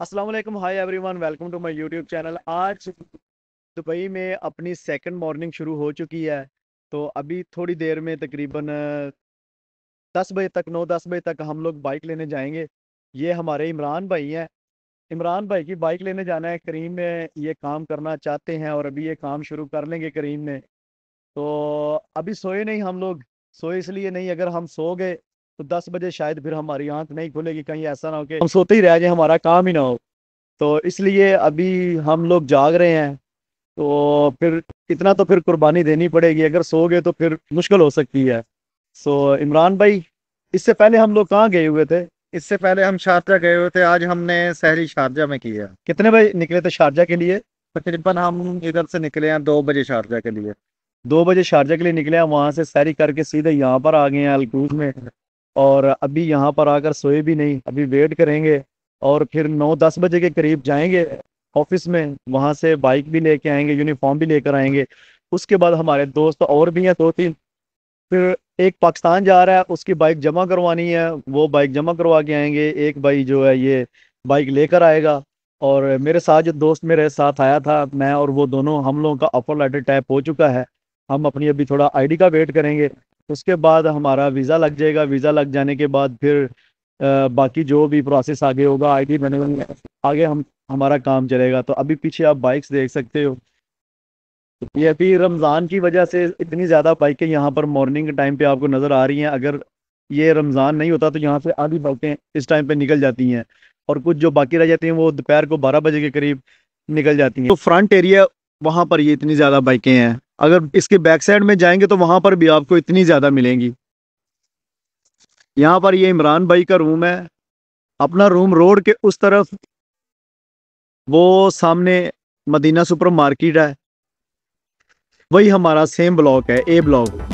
वालेकुम hi everyone welcome to my YouTube channel आज Dubai में अपनी सेकंड मॉर्निंग शुरू हो चुकी है तो अभी थोड़ी देर में तकरीबन दस बजे तक नौ दस बजे तक हम लोग बाइक लेने जाएंगे ये हमारे इमरान भाई हैं इमरान भाई की बाइक लेने जाना है करीम में ये काम करना चाहते हैं और अभी ये काम शुरू कर लेंगे करीम में तो अभी सोए नहीं हम लोग सोए इसलिए नहीं अगर हम सो गए तो दस बजे शायद फिर हमारी आंख नहीं खुलेगी कहीं ऐसा ना हो कि हम सोते ही रह जाए हमारा काम ही ना हो तो इसलिए अभी हम लोग जाग रहे हैं तो फिर इतना तो फिर कुर्बानी देनी पड़ेगी अगर सो गए तो फिर मुश्किल हो सकती है सो तो इमरान भाई इससे पहले हम लोग कहाँ गए हुए थे इससे पहले हम शारजा गए हुए थे आज हमने शहरी शारजा में किया कितने बजे निकले थे शारजा के लिए तकरीबन हम इधर से निकले हैं दो बजे शारजा के लिए दो बजे शारजा के लिए निकले हैं वहाँ से सैरी करके सीधे यहाँ पर आ गए हैं अलकूज में और अभी यहाँ पर आकर सोए भी नहीं अभी वेट करेंगे और फिर नौ दस बजे के करीब जाएंगे ऑफिस में वहाँ से बाइक भी लेके आएंगे यूनिफॉर्म भी लेकर आएंगे उसके बाद हमारे दोस्त और भी हैं दो तीन फिर एक पाकिस्तान जा रहा है उसकी बाइक जमा करवानी है वो बाइक जमा करवा के आएंगे एक भाई जो है ये बाइक लेकर आएगा और मेरे साथ जो दोस्त मेरे साथ आया था मैं और वो दोनों हम लोगों का ऑफर लेटर टाइप हो चुका है हम अपनी अभी थोड़ा आईडी का वेट करेंगे उसके बाद हमारा वीज़ा लग जाएगा वीज़ा लग जाने के बाद फिर आ, बाकी जो भी प्रोसेस आगे होगा डी बनेगा आगे हम हमारा काम चलेगा तो अभी पीछे आप बाइक्स देख सकते हो ये अभी रमज़ान की वजह से इतनी ज़्यादा बाइकें यहाँ पर मॉर्निंग के टाइम पे आपको नज़र आ रही हैं अगर ये रमज़ान नहीं होता तो यहाँ से आधी बाइकें इस टाइम पे निकल जाती हैं और कुछ जो बाकी रह जाती हैं वो दोपहर को बारह बजे के करीब निकल जाती हैं तो फ्रंट एरिया वहाँ पर ये इतनी ज़्यादा बाइकें हैं अगर इसके बैक साइड में जाएंगे तो वहां पर भी आपको इतनी ज़्यादा मिलेंगी यहाँ पर ये इमरान भाई का रूम है अपना रूम रोड के उस तरफ वो सामने मदीना सुपर मार्केट है वही हमारा सेम ब्लॉक है ए ब्लॉक